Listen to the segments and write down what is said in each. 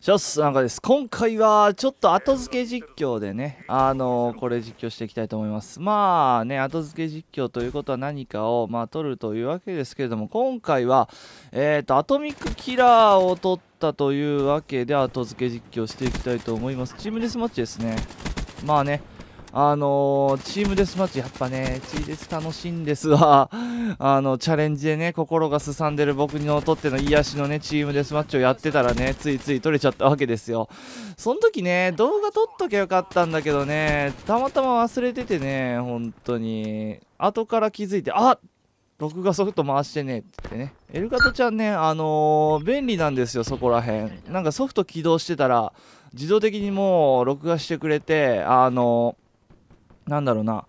シャスなんかです今回はちょっと後付け実況でねあのー、これ実況していきたいと思いますまあね後付け実況ということは何かをまあ取るというわけですけれども今回はえっ、ー、とアトミックキラーを取ったというわけで後付け実況していきたいと思いますチームデスマッチですねまあねあのー、チームデスマッチ、やっぱね、チーデス楽しいんですわ。あの、チャレンジでね、心がすさんでる僕にとっての癒しのね、チームデスマッチをやってたらね、ついつい撮れちゃったわけですよ。その時ね、動画撮っときゃよかったんだけどね、たまたま忘れててね、本当に。後から気づいて、あっ録画ソフト回してねって言ってね。エルカトちゃんね、あのー、便利なんですよ、そこら辺。なんかソフト起動してたら、自動的にもう録画してくれて、あのーなんだろうな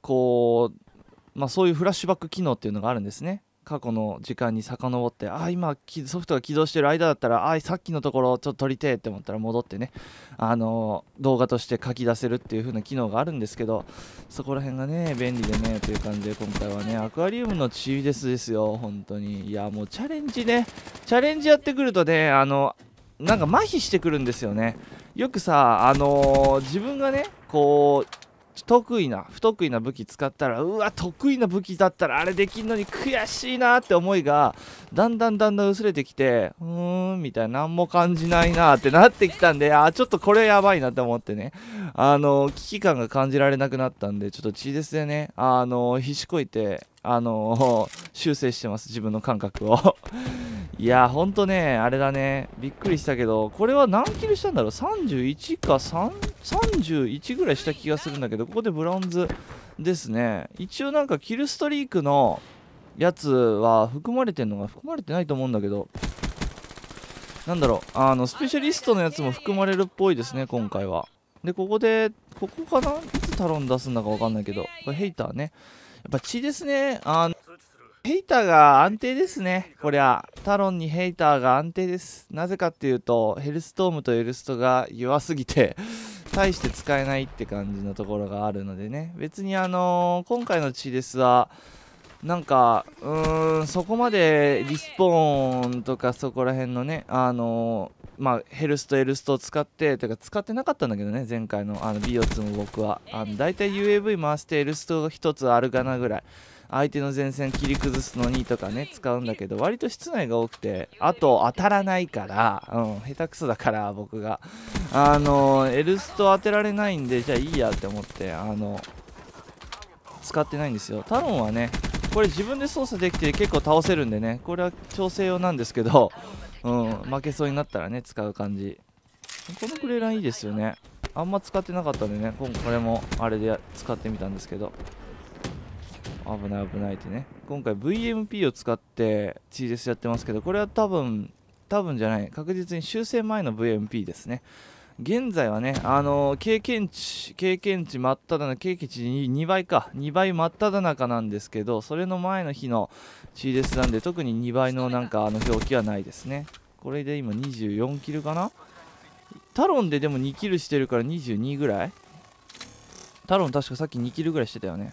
こう、まあ、そういうフラッシュバック機能っていうのがあるんですね過去の時間に遡ってああ今ソフトが起動してる間だったらああさっきのところちょっと撮りてえって思ったら戻ってねあの動画として書き出せるっていう風な機能があるんですけどそこら辺がね便利でねという感じで今回はねアクアリウムのチビですですよ本当にいやもうチャレンジねチャレンジやってくるとねあのなんか麻痺してくるんですよねよくさあの自分がねこう得意な不得意な武器使ったらうわ得意な武器だったらあれできんのに悔しいなって思いがだんだんだんだん薄れてきてうーんみたいな何も感じないなってなってきたんであちょっとこれやばいなって思ってねあの危機感が感じられなくなったんでちょっと血ですでねあのひしこいてあの修正してます自分の感覚をいやほんとねあれだねびっくりしたけどこれは何キルしたんだろう31か31ぐらいした気がするんだけどここでブロンズですね一応なんかキルストリークのやつは含まれてんのが含まれてないと思うんだけどなんだろうあのスペシャリストのやつも含まれるっぽいですね今回はでここでここかないつタロン出すんだか分かんないけどこれヘイターねやっぱ血ですねあのヘイターが安定ですね、こりゃ。タロンにヘイターが安定です。なぜかっていうと、ヘルストームとエルストが弱すぎて大して使えないって感じのところがあるのでね。別にあのー、今回のチーレスは、なんか、うーん、そこまでリスポーンとかそこら辺のね、あのー、まあ、ヘルスとエルストを使って、というか使ってなかったんだけどね、前回のあのビオツも僕は。あの、大体 UAV 回してエルストが1つあるかなぐらい。相手の前線切り崩すのにとかね使うんだけど割と室内が多くてあと当たらないから、うん、下手くそだから僕があのエルスト当てられないんでじゃあいいやって思ってあの使ってないんですよタロンはねこれ自分で操作できて結構倒せるんでねこれは調整用なんですけど、うん、負けそうになったらね使う感じこのグレーランいいですよねあんま使ってなかったんでね今これもあれで使ってみたんですけど危ない危ないってね今回 VMP を使って TGS やってますけどこれは多分多分じゃない確実に修正前の VMP ですね現在はね、あのー、経験値、経験値真っ只中、経験値 2, 2倍か、2倍真っ只中なんですけど、それの前の日のチーレスなんで、特に2倍のなんかあの表記はないですね。これで今24キルかなタロンででも2キルしてるから22ぐらいタロン確かさっき2キルぐらいしてたよね。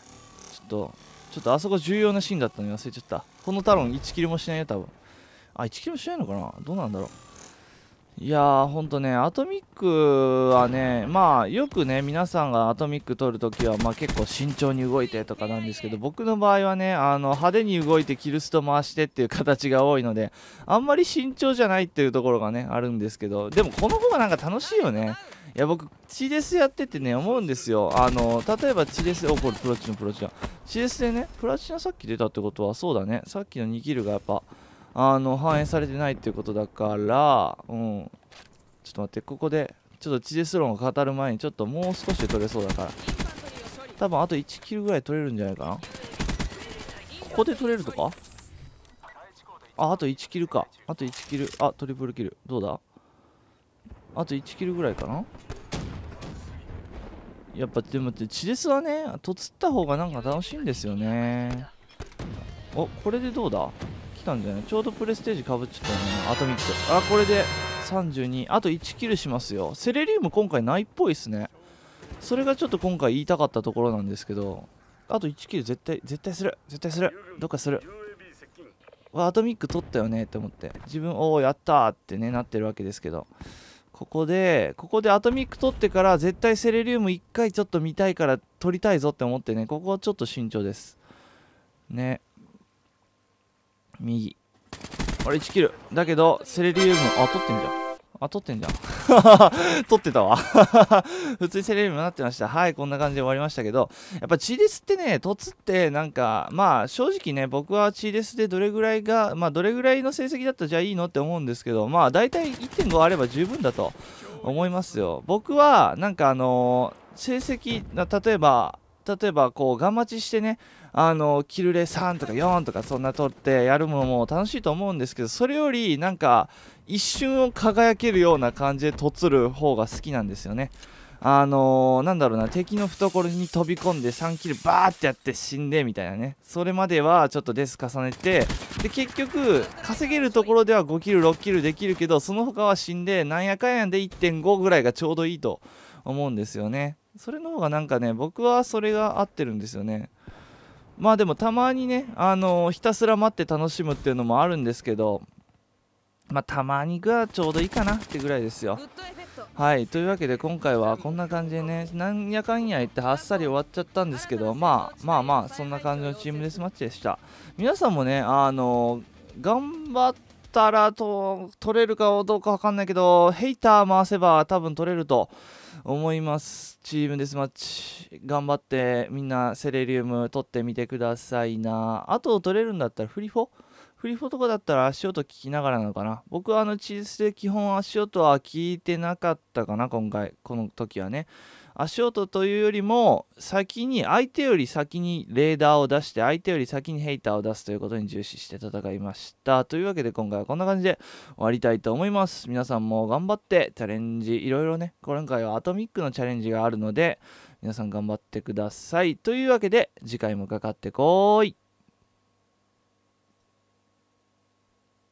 ちょっとちょっとあそこ重要なシーンだったのに忘れちゃった。このタロン1キルもしないよ、多分。あ、1キルもしないのかなどうなんだろう。いやー、ほんとね、アトミックはね、まあ、よくね、皆さんがアトミック取るときは、まあ結構慎重に動いてとかなんですけど、僕の場合はね、あの、派手に動いてキルスト回してっていう形が多いので、あんまり慎重じゃないっていうところがね、あるんですけど、でもこの方がなんか楽しいよね。いや僕チレスやっててね思うんですよあの例えばチレスおこれプラチナプラチナチデスでねプラチナさっき出たってことはそうだねさっきの2キルがやっぱあの反映されてないっていうことだからうんちょっと待ってここでちょっとチレス論を語る前にちょっともう少しで取れそうだから多分あと1キルぐらい取れるんじゃないかなここで取れるとかああと1キルかあと1キルあトリプルキルどうだあと1キルぐらいかなやっぱでもってチデスはねとつった方がなんか楽しいんですよねおこれでどうだ来たんじゃないちょうどプレステージかぶっちゃったよねアトミックあこれで32あと1キルしますよセレリウム今回ないっぽいっすねそれがちょっと今回言いたかったところなんですけどあと1キル絶対絶対する絶対するどっかするわアトミック取ったよねって思って自分おおやったーってねなってるわけですけどここでここでアトミック取ってから絶対セレリウム1回ちょっと見たいから取りたいぞって思ってねここはちょっと慎重ですね右あれ1キルだけどセレリウムあ取ってんじゃんあ取ってんじゃん 撮ってたわ 普通にセレブになってました。はい、こんな感じで終わりましたけど、やっぱチーデスってね、凸ってなんか、まあ正直ね、僕はチーデスでどれぐらいが、まあどれぐらいの成績だったらじゃあいいのって思うんですけど、まあ大体1.5あれば十分だと思いますよ。僕は、なんかあのー、成績、例えば、例えばこう、ン待ちしてね、あのキルレ3とか4とかそんな取ってやるのも楽しいと思うんですけどそれよりなんか一瞬を輝けるような感じでとつる方が好きなんですよね。あのー、なんだろうな、敵の懐に飛び込んで3キルバーってやって死んでみたいなね。それまではちょっとデス重ねて、で、結局、稼げるところでは5キル、6キルできるけど、その他は死んで、なんやかんやで1.5ぐらいがちょうどいいと思うんですよね。それの方がなんかね、僕はそれが合ってるんですよね。まあでもたまにね、あのー、ひたすら待って楽しむっていうのもあるんですけど、まあ、たまにがちょうどいいかなってぐらいですよ。はい、というわけで今回はこんな感じでね、なんやかんや言ってあっさり終わっちゃったんですけど、まあまあまあ、そんな感じのチームデスマッチでした。皆さんもね、あのー、頑張って、たらと取れるかどうか分かんないけど、ヘイター回せば多分取れると思います。チームデスマッチ、頑張ってみんなセレリウム取ってみてくださいな。あと取れるんだったらフリフォフリフォとかだったら足音聞きながらなのかな。僕はあのチーズで基本足音は聞いてなかったかな、今回、この時はね。足音というよりも先に相手より先にレーダーを出して相手より先にヘイターを出すということに重視して戦いましたというわけで今回はこんな感じで終わりたいと思います皆さんも頑張ってチャレンジいろいろね今回はアトミックのチャレンジがあるので皆さん頑張ってくださいというわけで次回もかかってこーい